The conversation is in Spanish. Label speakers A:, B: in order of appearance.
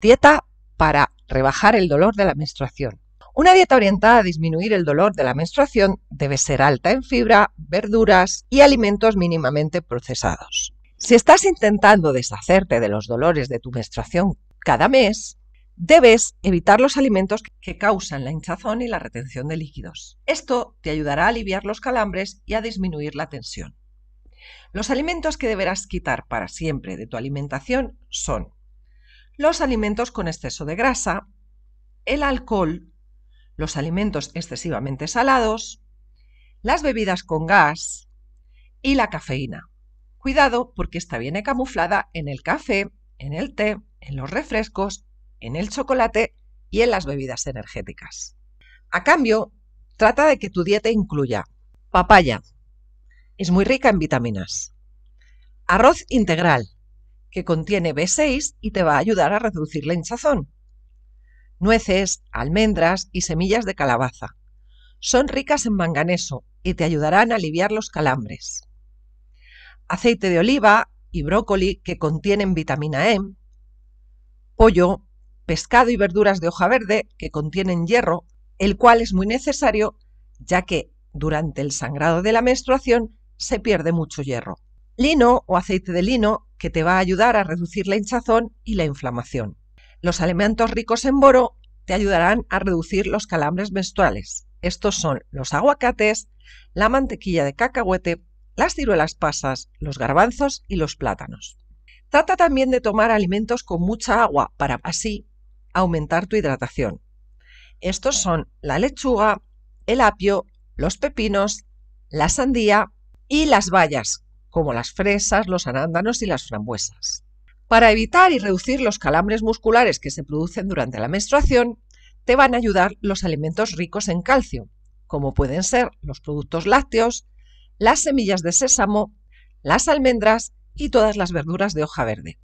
A: Dieta para rebajar el dolor de la menstruación. Una dieta orientada a disminuir el dolor de la menstruación debe ser alta en fibra, verduras y alimentos mínimamente procesados. Si estás intentando deshacerte de los dolores de tu menstruación cada mes, debes evitar los alimentos que causan la hinchazón y la retención de líquidos. Esto te ayudará a aliviar los calambres y a disminuir la tensión. Los alimentos que deberás quitar para siempre de tu alimentación son los alimentos con exceso de grasa, el alcohol, los alimentos excesivamente salados, las bebidas con gas y la cafeína. Cuidado porque esta viene camuflada en el café, en el té, en los refrescos, en el chocolate y en las bebidas energéticas. A cambio, trata de que tu dieta incluya papaya, es muy rica en vitaminas, arroz integral, que contiene B6 y te va a ayudar a reducir la hinchazón. Nueces, almendras y semillas de calabaza. Son ricas en manganeso y te ayudarán a aliviar los calambres. Aceite de oliva y brócoli que contienen vitamina E. Pollo, pescado y verduras de hoja verde que contienen hierro, el cual es muy necesario ya que durante el sangrado de la menstruación se pierde mucho hierro lino o aceite de lino que te va a ayudar a reducir la hinchazón y la inflamación. Los alimentos ricos en boro te ayudarán a reducir los calambres menstruales. Estos son los aguacates, la mantequilla de cacahuete, las ciruelas pasas, los garbanzos y los plátanos. Trata también de tomar alimentos con mucha agua para así aumentar tu hidratación. Estos son la lechuga, el apio, los pepinos, la sandía y las bayas, como las fresas, los arándanos y las frambuesas. Para evitar y reducir los calambres musculares que se producen durante la menstruación, te van a ayudar los alimentos ricos en calcio, como pueden ser los productos lácteos, las semillas de sésamo, las almendras y todas las verduras de hoja verde.